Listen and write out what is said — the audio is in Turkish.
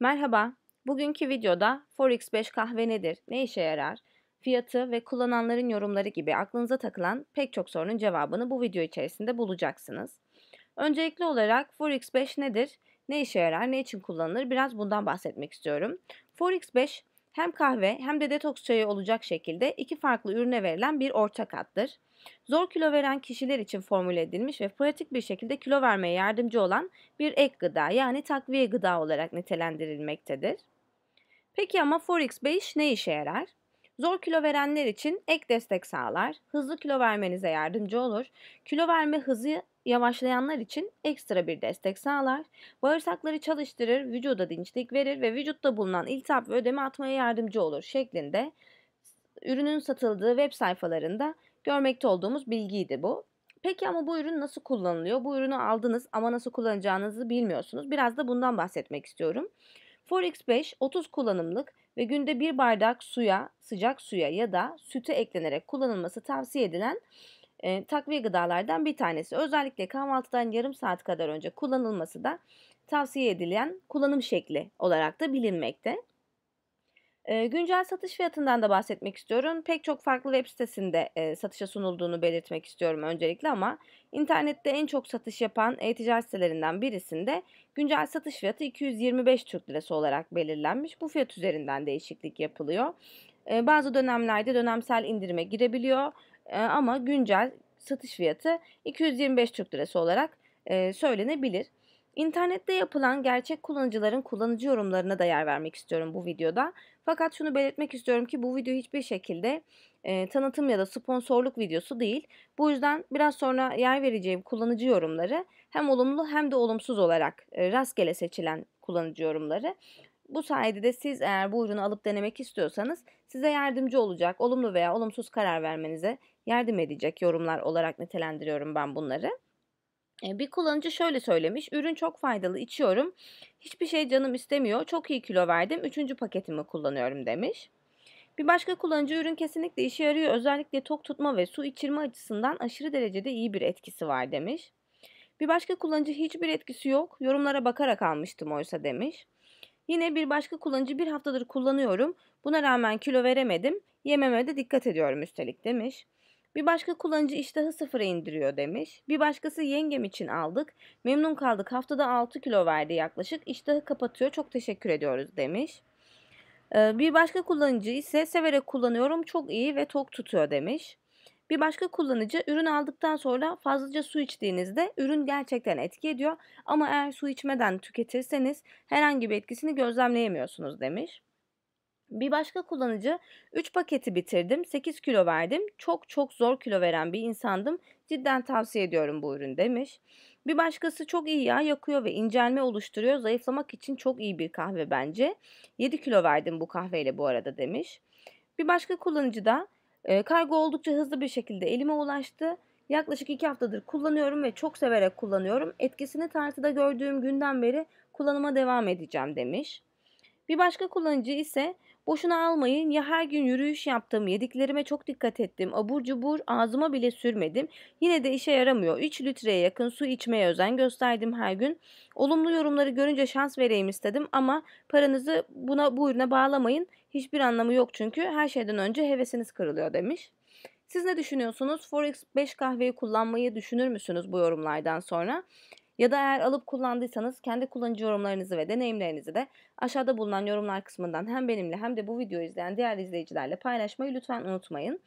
Merhaba, bugünkü videoda Forex 5 kahve nedir, ne işe yarar, fiyatı ve kullananların yorumları gibi aklınıza takılan pek çok sorunun cevabını bu video içerisinde bulacaksınız. Öncelikli olarak Forex 5 nedir, ne işe yarar, ne için kullanılır biraz bundan bahsetmek istiyorum. Forex 5 hem kahve hem de detoks çayı olacak şekilde iki farklı ürüne verilen bir ortak addır. Zor kilo veren kişiler için formüle edilmiş ve pratik bir şekilde kilo vermeye yardımcı olan bir ek gıda yani takviye gıda olarak nitelendirilmektedir. Peki ama Forex 5 ne işe yarar? Zor kilo verenler için ek destek sağlar, hızlı kilo vermenize yardımcı olur, kilo verme hızı yavaşlayanlar için ekstra bir destek sağlar. Bağırsakları çalıştırır, vücuda dinçlik verir ve vücutta bulunan iltihap ve ödemi atmaya yardımcı olur şeklinde ürünün satıldığı web sayfalarında görmekte olduğumuz bilgiydi bu. Peki ama bu ürün nasıl kullanılıyor? Bu ürünü aldınız ama nasıl kullanacağınızı bilmiyorsunuz. Biraz da bundan bahsetmek istiyorum. Forex 5 30 kullanımlık ve günde bir bardak suya, sıcak suya ya da süte eklenerek kullanılması tavsiye edilen e, takviye gıdalardan bir tanesi. Özellikle kahvaltıdan yarım saat kadar önce kullanılması da tavsiye edilen kullanım şekli olarak da bilinmekte. E, güncel satış fiyatından da bahsetmek istiyorum. Pek çok farklı web sitesinde e, satışa sunulduğunu belirtmek istiyorum öncelikle ama internette en çok satış yapan e-ticaret sitelerinden birisinde güncel satış fiyatı 225 Türk Lirası olarak belirlenmiş. Bu fiyat üzerinden değişiklik yapılıyor. E, bazı dönemlerde dönemsel indirime girebiliyor. Ee, ama güncel satış fiyatı 225 Türk Lirası olarak e, söylenebilir. İnternette yapılan gerçek kullanıcıların kullanıcı yorumlarına da yer vermek istiyorum bu videoda. Fakat şunu belirtmek istiyorum ki bu video hiçbir şekilde e, tanıtım ya da sponsorluk videosu değil. Bu yüzden biraz sonra yer vereceğim kullanıcı yorumları hem olumlu hem de olumsuz olarak e, rastgele seçilen kullanıcı yorumları bu sayede de siz eğer bu ürünü alıp denemek istiyorsanız size yardımcı olacak, olumlu veya olumsuz karar vermenize yardım edecek yorumlar olarak nitelendiriyorum ben bunları. E, bir kullanıcı şöyle söylemiş. Ürün çok faydalı içiyorum. Hiçbir şey canım istemiyor. Çok iyi kilo verdim. Üçüncü paketimi kullanıyorum demiş. Bir başka kullanıcı ürün kesinlikle işe yarıyor. Özellikle tok tutma ve su içirme açısından aşırı derecede iyi bir etkisi var demiş. Bir başka kullanıcı hiçbir etkisi yok. Yorumlara bakarak almıştım oysa demiş. Yine bir başka kullanıcı bir haftadır kullanıyorum. Buna rağmen kilo veremedim. Yememe de dikkat ediyorum üstelik demiş. Bir başka kullanıcı iştahı sıfıra indiriyor demiş. Bir başkası yengem için aldık. Memnun kaldık. Haftada 6 kilo verdi yaklaşık. İştahı kapatıyor. Çok teşekkür ediyoruz demiş. Ee, bir başka kullanıcı ise severek kullanıyorum. Çok iyi ve tok tutuyor demiş. Bir başka kullanıcı ürün aldıktan sonra fazlaca su içtiğinizde ürün gerçekten etki ediyor ama eğer su içmeden tüketirseniz herhangi bir etkisini gözlemleyemiyorsunuz demiş. Bir başka kullanıcı 3 paketi bitirdim 8 kilo verdim çok çok zor kilo veren bir insandım cidden tavsiye ediyorum bu ürün demiş. Bir başkası çok iyi yağ yakıyor ve incelme oluşturuyor zayıflamak için çok iyi bir kahve bence 7 kilo verdim bu kahveyle bu arada demiş. Bir başka kullanıcı da ee, kargo oldukça hızlı bir şekilde elime ulaştı. Yaklaşık 2 haftadır kullanıyorum ve çok severek kullanıyorum. Etkisini tartıda gördüğüm günden beri kullanıma devam edeceğim demiş. Bir başka kullanıcı ise Boşuna almayın ya her gün yürüyüş yaptım, yediklerime çok dikkat ettim, abur cubur ağzıma bile sürmedim. Yine de işe yaramıyor. 3 litreye yakın su içmeye özen gösterdim her gün. Olumlu yorumları görünce şans vereyim istedim ama paranızı buna bu ürüne bağlamayın. Hiçbir anlamı yok çünkü her şeyden önce hevesiniz kırılıyor demiş. Siz ne düşünüyorsunuz? Forex 5 kahveyi kullanmayı düşünür müsünüz bu yorumlardan sonra? Ya da eğer alıp kullandıysanız kendi kullanıcı yorumlarınızı ve deneyimlerinizi de aşağıda bulunan yorumlar kısmından hem benimle hem de bu videoyu izleyen diğer izleyicilerle paylaşmayı lütfen unutmayın.